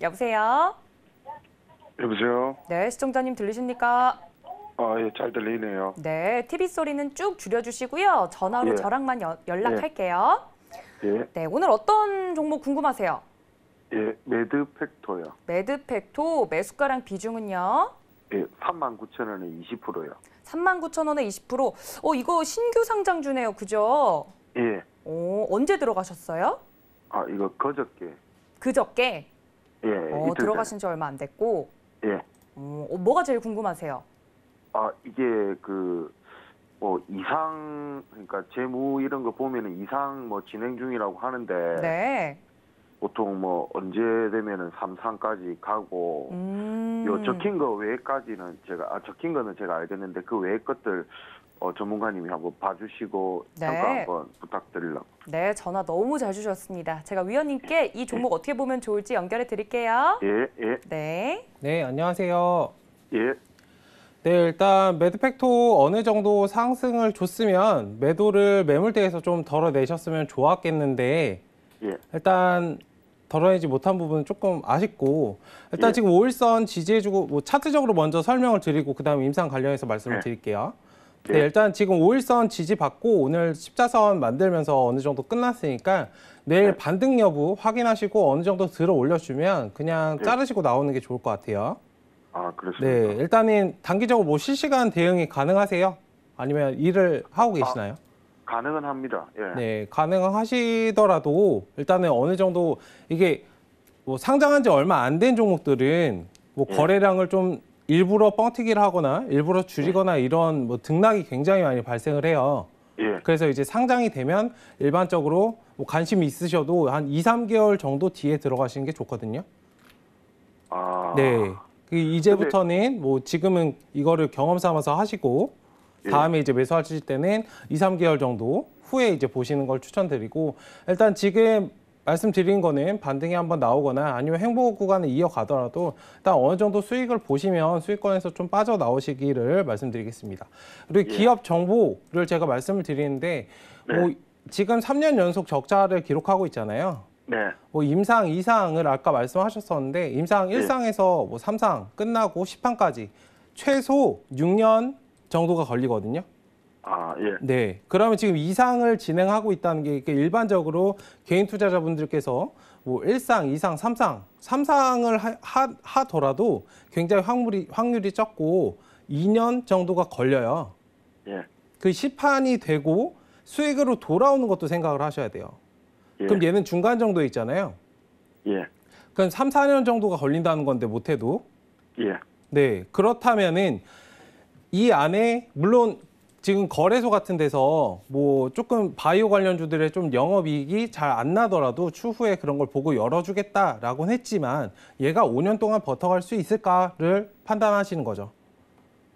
여보세요? 여보세요? 네, 시청자님 들리십니까? 아, 예, 잘 들리네요. 네, TV 소리는 쭉 줄여주시고요. 전화로 예. 저랑만 여, 연락할게요. 예. 예. 네, 오늘 어떤 종목 궁금하세요? 예, 매드팩토요. 매드팩토 매수가랑 비중은요? 예, 3 9 0원에 20%요. 3 9 0원에 20%. 어, 이거 신규 상장주네요. 그죠? 예. 오, 언제 들어가셨어요? 아, 이거 그저께. 그저께? 예. 어, 들어가신 지 얼마 안 됐고. 예. 어, 뭐가 제일 궁금하세요? 아 이게 그. 뭐 이상 그러니까 재무 이런 거 보면은 이상 뭐 진행 중이라고 하는데 네. 보통 뭐 언제 되면은 삼상까지 가고 음. 요 적힌 거 외까지는 제가 아 적힌 거는 제가 알겠는데 그 외의 것들 어, 전문가님이 한번 봐주시고 네. 평가 한번 부탁드리려고. 네, 전화 너무 잘 주셨습니다. 제가 위원님께 이 종목 예. 어떻게 보면 좋을지 연결해 드릴게요. 예, 예. 네. 네, 안녕하세요. 예. 네, 일단 매드팩토 어느 정도 상승을 줬으면 매도를 매물대에서 좀 덜어내셨으면 좋았겠는데 예. 일단 덜어내지 못한 부분은 조금 아쉽고 일단 예. 지금 5일선 지지해주고 뭐 차트적으로 먼저 설명을 드리고 그다음 임상 관련해서 말씀을 예. 드릴게요. 예. 네, 일단 지금 5일선 지지받고 오늘 십자선 만들면서 어느 정도 끝났으니까 내일 예. 반등 여부 확인하시고 어느 정도 들어 올려주면 그냥 예. 자르시고 나오는 게 좋을 것 같아요. 아, 그렇습니까? 네, 일단은 단기적으로 뭐 실시간 대응이 가능하세요? 아니면 일을 하고 아. 계시나요? 아. 가능은 합니다. 예. 네, 가능하시더라도 일단은 어느 정도 이게 뭐 상장한 지 얼마 안 된 종목들은 뭐 예. 거래량을 좀 일부러 뻥튀기를 하거나 일부러 예. 줄이거나 이런 뭐 등락이 굉장히 많이 발생을 해요. 예. 그래서 이제 상장이 되면 일반적으로 뭐 관심이 있으셔도 한 2, 3개월 정도 뒤에 들어가시는 게 좋거든요. 아. 네. 그 이제부터는 뭐 지금은 이거를 경험 삼아서 하시고 예. 다음에 이제 매수하실 때는 2, 3개월 정도 후에 이제 보시는 걸 추천드리고 일단 지금 말씀드린 거는 반등이 한번 나오거나 아니면 행복 구간을 이어가더라도 일단 어느 정도 수익을 보시면 수익권에서 좀 빠져나오시기를 말씀드리겠습니다. 그리고 예. 기업 정보를 제가 말씀을 드리는데 네. 뭐 지금 3년 연속 적자를 기록하고 있잖아요. 네. 뭐 임상 이상을 아까 말씀하셨었는데 임상 일상에서뭐 3상 끝나고 10판까지 최소 6년 정도가 걸리거든요. 아, 예. 네. 그러면 지금 이상을 진행하고 있다는 게 일반적으로 개인 투자자분들께서 뭐 1상, 2상, 3상, 3상을 하, 하, 더라도 굉장히 확률이, 확률이 적고 2년 정도가 걸려요. 예. 그 시판이 되고 수익으로 돌아오는 것도 생각을 하셔야 돼요. 예. 그럼 얘는 중간 정도에 있잖아요. 예. 그럼 3, 4년 정도가 걸린다는 건데 못해도. 예. 네. 그렇다면은 이 안에 물론 지금 거래소 같은 데서 뭐 조금 바이오 관련주들의 좀 영업이익이 잘 안 나더라도 추후에 그런 걸 보고 열어주겠다라고는 했지만 얘가 5년 동안 버텨갈 수 있을까를 판단하시는 거죠.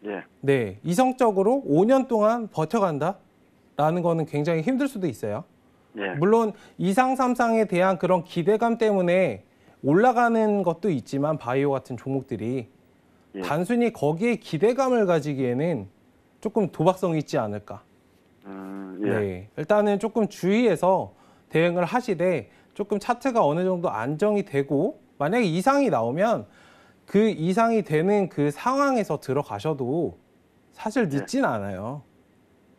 예. 네. 이성적으로 5년 동안 버텨간다라는 거는 굉장히 힘들 수도 있어요. 예. 물론 이상삼상에 대한 그런 기대감 때문에 올라가는 것도 있지만 바이오 같은 종목들이 예. 단순히 거기에 기대감을 가지기에는 조금 도박성이 있지 않을까. 음, 예. 네. 일단은 조금 주의해서 대응을 하시되 조금 차트가 어느 정도 안정이 되고 만약에 이상이 나오면 그 이상이 되는 그 상황에서 들어가셔도 사실 예. 늦진 않아요.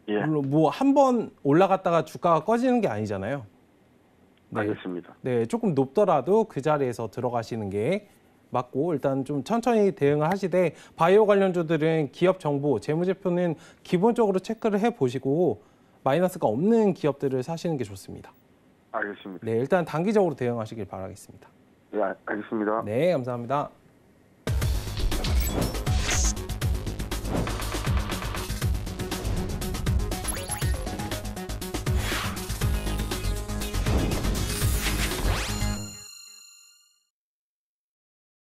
예. 물론 뭐 한 번 올라갔다가 주가가 꺼지는 게 아니잖아요. 네. 알겠습니다. 네, 조금 높더라도 그 자리에서 들어가시는 게 맞고 일단 좀 천천히 대응을 하시되 바이오 관련주들은 기업 정보, 재무제표는 기본적으로 체크를 해 보시고 마이너스가 없는 기업들을 사시는 게 좋습니다. 알겠습니다. 네, 일단 단기적으로 대응하시길 바라겠습니다. 네, 알겠습니다. 네, 감사합니다.